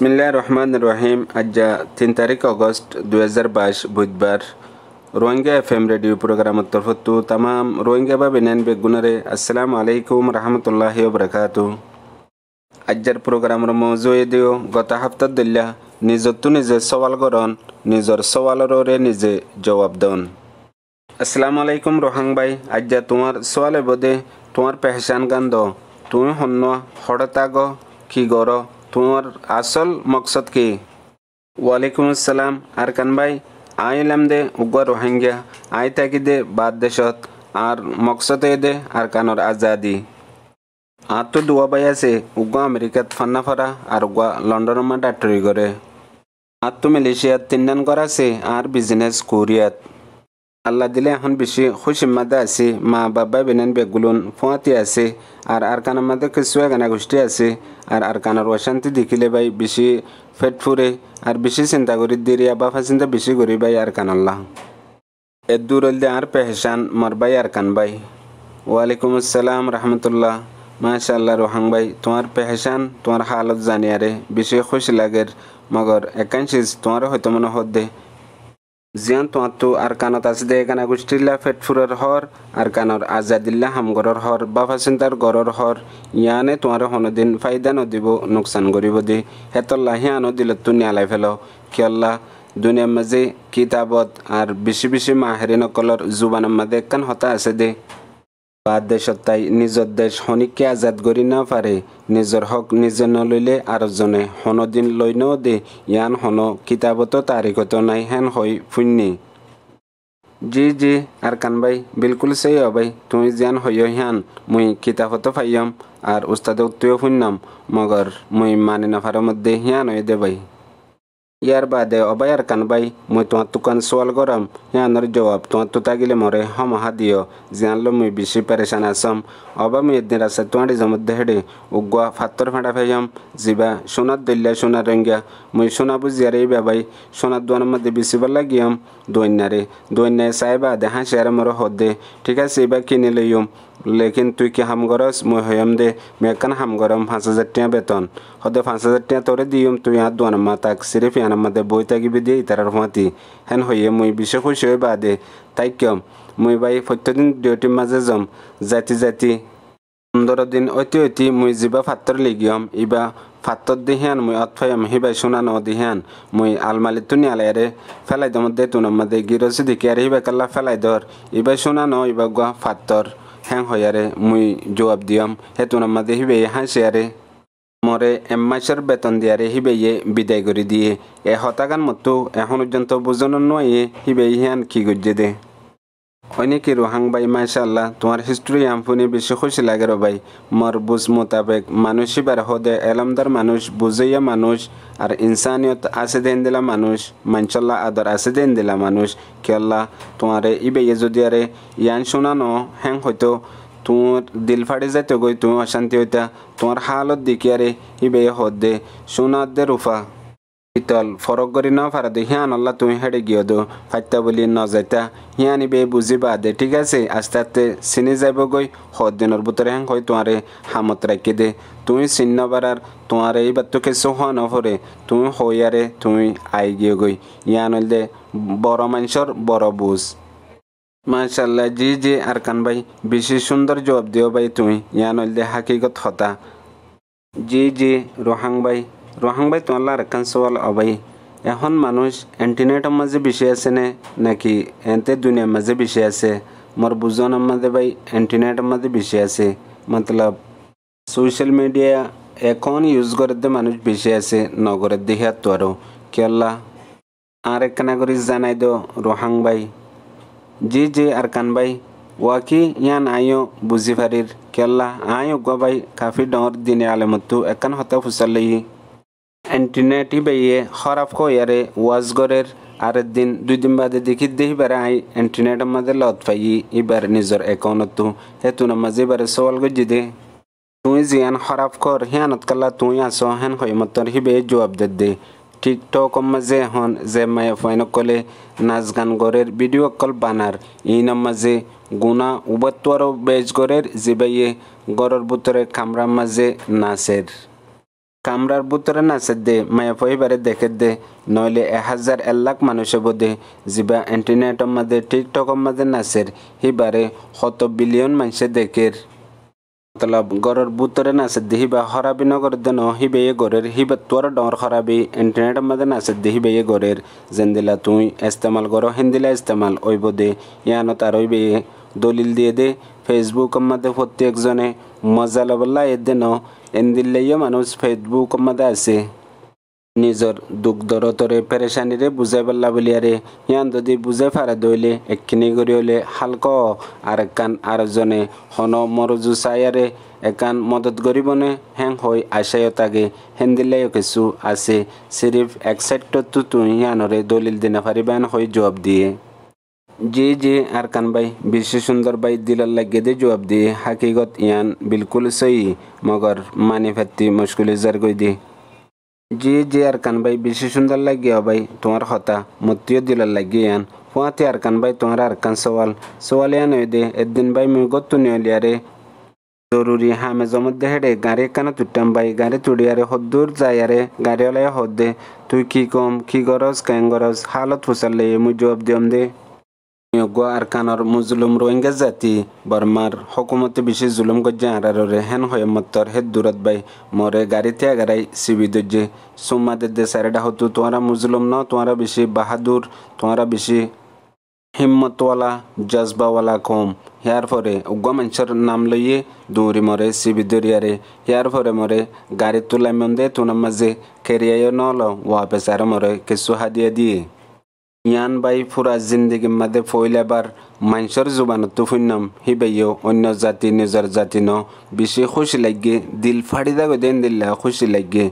বিসমিল্লা রহমান রহিম আজ্জা তিন তারিখ অগস্ট দুই বুধবার রোহিঙ্গা এফ এম রেডিও প্রোগ্রামের তরফতু তাম রোহিঙ্গা বা বিনায়ন বেগুনরে আসসালামু আলাইকুম রহমতুল্লাহ বরকাতু আজ্জার প্রোগ্রামের মৌজুয়ে দিও গত হাফতার দল্যা নিজতু নিজে সওয়াল গরণ নিজের সওয়ালরে নিজে জবাব দন আসসালামু আলাইকুম রোহাং ভাই আজ্জা তোমার সওয়ালে বদে তোমার পেহচান গান দ তুমি হন্য হঠাৎ আগ কি গড় তোমার আসল মকসদ কি ওয়ালাইকুম আসসালাম কান ভাই আইলাম দে উগুয়া রোহিঙ্গা আই থাকি দে বাদ দেশত আর মকসদ দে আর কানর আজাদি আর তো দুয়া বাই আছে উগ আমেরিকাত ফান্না ফারা আর উগুয়া লন্ডনের মা ডাক্টরি করে আর তো মালয়েশিয়াত তিনদান করা আছে আর বিজনেস কোরিয়াত আল্লাহ দিলে এখন বেশি খুশি মাদে আছে মা বাবা বেনেন বেগুলন ফোঁয়াতে আছে আর আর কানার মাদে কিছু গানা গোষ্ঠী আছে আর আর কানার অশান্তি দেখিলে ভাই বেশি ফেট ফুরে আর বেশি চিন্তা করি দিরিয়া বাফা চিন্তা বেশি করি ভাই আর কানাল্লাহ এর দূর আর পেহেশান মর ভাই আর কান ভাই ওয়ালাইকুম আসসালাম রহমতুল্লাহ মাশাল্লাহ রোহাং ভাই তোমার পেহেশান তোমার হালত জানিয়ারে বেশি খুশি লাগের মগর একাংশ তোমারও হয়তো মনে হদ্দে জিয়ান তোঁয়াতো আর কানত আছে দে এখানে গোষ্ঠীলা ফেটফুরের হর আর কানর আজাদিল্লা হামগরের হর বাফা চিন্তার গরর হর ইয়ানে তোমার হনদিন ফাইদা নদিব নোকসান করিব দি হেতল্লা হিয়ানো দিলত তু নিয়ালাই ফেল কিয়ল্লা দুনিয়ার মাঝে কিতাবত আর বেশি বেশি মাহেরিনকলর জুবানের মাঝে একখান হতা আছে দে পাত দেশত তাই নিজর দেশ শনিককে আজাদ করি না পারে নিজর হক নিজে নলইলে আরজনে হনদিন লইনও দে ইয়ান হন কিতাবতো তারিখতো নাই হেন হই ফুন্নি জি জি আর ভাই বিলকুল সেই অবাই তুই জিয়ান হইয় হিয়ান মুই কিতাবতো ফাইয়াম আর উস্তাদ উত্তুয় ফুন্নাম মগর মুই মানি না ফারো মধ্যে হিয়ান হয়ে দেবাই ইয়ার বাদে অবায়ার কানবাই মই তোমার তুকান সোয়াল গরম ইয়ানোর জবাব তোমার তুতাগিলে মরে হম হা দিও জিয়ানলো মুই বেশি পেরেশান আসম অবা মুই এদিন রাস্তা তোমাড়ি জমধ্যে হেডে উগুয়া ফাতর ফেঁড়া ফেয়ম জিবা সোনার দলিয়া সোনার রঙ্গিয়া মুই সোনা বুঝিয়ারে এই বাই সোনার দোয়ানের মধ্যে বেশিবার লাগিয়াম দৈন্যারে দৈন্যায় সাহেবা দেহা শেয়ারে মোৰ হদে ঠিক আছে এবার কিনে লইম লেকিন তুই কি হাম গরস মুই হইম দে মেকান হাম গরম পাঁচ হাজার টিয়া বেতন সদে পাঁচ হাজার টিয়া তোরে দিম তুই আর দোয়ানাম্মা তাক সিরিফ দে বই থাকিবি দিয়ে ইতার হুঁয়াতি হেন হইয়ে মুই বিশে খুশি হই বা দে তাই কম মুই বাই প্রত্যেকদিন ডিউটির মাঝে যম জাতি জাতি পনেরো দিন অতি অতি মুই যিবা ফাত্তর লিগিয়ম ইবা ফাত্তর দিহান মুই অতফায়ম হিবাই সোনা ন দিহান মুই আলমালি তুনি আলায়ারে ফেলাই দমদে দে গিরসি দিকে আর হিবা কাল্লা ফেলাই দর ইবাই সোনা ন ইবা গুয়া ফাত্তর hen hoyare muy jawab diyam hetuna made hibe han মরে এম মাসের বেতন দিয়ারে হিবে ইয়ে বিদায় করে দিয়ে এ হতাগান মতো এখন পর্যন্ত বুঝানো নয় হিবে ইহান কি গুজে দে অনেকে রোহাং বাই মাশাল্লাহ তোমার হিস্ট্রি আমফুনি বেশি খুশি লাগে রো ভাই মর বুঝ মোতাবেক মানুষই বার হদে এলামদার মানুষ বুঝইয়া মানুষ আর ইনসানিয়ত আছে দেন দিলা মানুষ মানসাল্লাহ আদর আছে দেন দিলা মানুষ কেল্লা তোমারে ইবেয়ে যদি আরে ইয়ান ন হ্যাং হয়তো তোমার দিল ফাড়ে যাইতে গই তুমি অশান্তি হইতা তোমার হালত দিকে আরে ইবেয়ে হদ দে শোনা দে রুফা পিতল ফরক করি ন দে হিয়ান আল্লাহ তুমি হেড়ে গিয়ে দো ফাইতা বলি ন যাইতা হিয়ানি বে বুঝিবা দে ঠিক আছে আস্তে আস্তে চিনি যাইব গই সত বুতরে ভিতরে হ্যাং হয় তোমারে হামত রাখি দে তুমি চিন্ন বারার তোমার এই বাত্য কিছু হওয়া নভরে তুমি হইয়ারে তুমি আই গিয়ে গই ইয়ান হইল দে বড় মানুষর বড় বুঝ মাশাল্লাহ জি জি কান ভাই বেশি সুন্দর জবাব দিও ভাই তুমি ইয়ান হইল দে হাকিগত হতা জি জি রোহাং ভাই রোহাংবাই বাই রেখান সওয়াল অবাই এখন মানুষ ইন্টারনেটের মাঝে বেশি আছে নে নাকি এতে দুনিয়ার মাঝে বেশি আছে মোর বুঝনের মাঝে ভাই ইন্টারনেটের মাঝে বেশি আছে মতলব সোশ্যাল মিডিয়া এখন ইউজ করে দিয়ে মানুষ বেশি আছে নগরের দিকে তো আরও কেলা আর এক কানাগরি জানাই দো রোহাংবাই জি জি বাই ভাই ওয়াকি ইয়ান আইও বুঝি ফারির কেলা আয় গো কাফি ডর দিনে আলেমতো একান হতা ফুসালেই অ্যান্টিনাটি বেয়ে হরাফ কইয়ারে ওয়াজগরের আরের দিন দুই দিন বাদে দেখি দেখি বেড়ে আই অ্যান্টিনাট আমাদের লত পাই এবার নিজের একাউন্ট তু হেতু নামাজে এবারে সওয়াল গজি দে তুই জিয়ান হরাফ কর হিয়ানত কালা তুই আস হেন হইমতর হিবে জবাব দে দে টিকটক মাঝে এখন যে মায়ে ফাইন কলে নাচ গান গরের ভিডিও কল বানার ইন মাঝে গুণা উবত্তর বেজ গরের জিবাইয়ে গরর বুতরে কামরার মাঝে নাচের কামরার বুতরে না দে মায়া পরিবারে দেখে দে নইলে এ হাজার এক লাখ মানুষে বোধে জিবা ইন্টারনেটের মাঝে টিকটকের মাঝে নাচের হিবারে শত বিলিয়ন মানুষে দেখের মতলব গড়ের বুতরে না দি হিবা হরাবি নগর দেন হিবে এ গরের হিবা তোর ডর হরাবি ইন্টারনেটের মাঝে না দি হিবে এ গরের জেন্দিলা তুই ইস্তেমাল গড় হিন্দিলা ইস্তেমাল ওইব দে ইয়ানত আর ওইবে দলিল দিয়ে দে ফেসবুক মাঝে প্রত্যেকজনে মজা লবল্লা এ দেন এন্দিল্লেও মানুহ ফেচবুক মতে আছে নিজৰ দুখ দৰতৰে পেৰেচানীৰে বুজাই পাৰিলা বুলি আৰে সিহঁত যদি বুজাই ফাৰা ধৰিলে একখিনি কৰি হ'লে শালক আৰু একান আৰু জনে হন মৰজু চাই আৰে একান মদত কৰিবনে হেং হৈ আশায় তাকে সেন্দিলেও কিছু আছে চিৰিফ এক চাইডতো তুমি সিহঁতৰে দলিল দিনা ফাৰিবান হৈ জবাব দিয়ে জি जी अरकान ভাই বিশ্ব সুন্দর ভাই দিলার लगे দিয়ে জবাব দিয়ে হাকিগত ইয়ান বিলকুল সই মগর মানি फैती मुश्किल जर गई দি জি জি আরকান ভাই বিশ্ব সুন্দর লাগিয়া ভাই তোমার হতা মতিও দিলার লাগিয়ে আন ফুয়াতে আরকান ভাই তোমার আরকান সওয়াল সওয়াল ইয়ান আন দে একদিন ভাই মুই গত নিয়লিয়ারে জরুরি হামে জমত দে হেডে গাড়ি কানা তুটাম ভাই গাড়ি তুড়িয়ারে হদ্দুর যাইয়ারে গাড়ি ওলাই হদ দে তুই কি কম কি গরজ কেন গরজ হালত ফুসাল ফুসালে মুই জবাব দিয়ম দে নিয়োগ আরকানর মুজলুম রোহিঙ্গা জাতি বর্মার হকুমতে বেশি জুলুম গজ্জে আরারে হেন হয়ে মত্তর হে দূরত বাই মরে গাড়িতে আগারাই সিবি দজ্জে সুম্মাদে দে সারেডা হতু তোমরা মুজলুম ন তোমরা বেশি বাহাদুর তোমরা বেশি হিম্মতওয়ালা জজবাওয়ালা কম ইয়ার পরে উগ্র মানুষের নাম লইয়ে দৌড়ি মরে সিবি দরিয়ারে ইয়ার পরে মরে গাড়ি তুলাই মন্দে তোনার মাঝে কেরিয়ায় নল ওয়া পেসারে মরে কিছু হাদিয়া দিয়ে ইয়ান বাই ফুরা জিন্দিগি মাদে ফইলাবার মাইনসর জুবানত ফুন্নম হিবেয়ো অন্য জাতি নিজর জাতি ন বেশি খুশি লাগে দিল ফাড়ি দাগো দেন দিল খুশি লাগে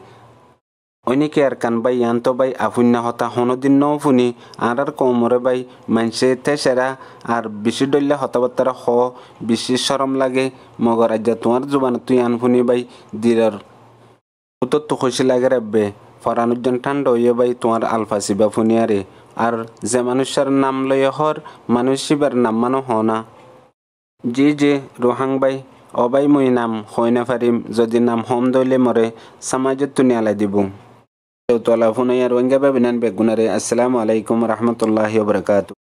অনেকে আর কান বাই তো বাই আফুন্য হতা হনদিন নও ফুনি আর আর কমরে বাই মানসে সেরা আর বেশি ডল্লা হতাবার্তারা হ বেশি সরম লাগে মগর আজ্জা তোমার জুবানত তুই ফুনি বাই দিলর উত্তর তো খুশি লাগে রাখবে ফরানুজন ঠান্ড হইয়ে বাই তোমার আলফাসি বা ফুনিয়ারে আর যে মানুষের নাম লয়ে হর মানুষ শিবের নাম মানো হ না জি জি রোহাং বাই অবাই মই নাম হয় না ফারিম যদি নাম হোম দইলে মরে সমাজত তুনিয়ালাই দিব তলা ফুনাইয়ার ওয়েঙ্গা বেবিনান বেগুনারে আসসালামু আলাইকুম রহমতুল্লাহ বরকাত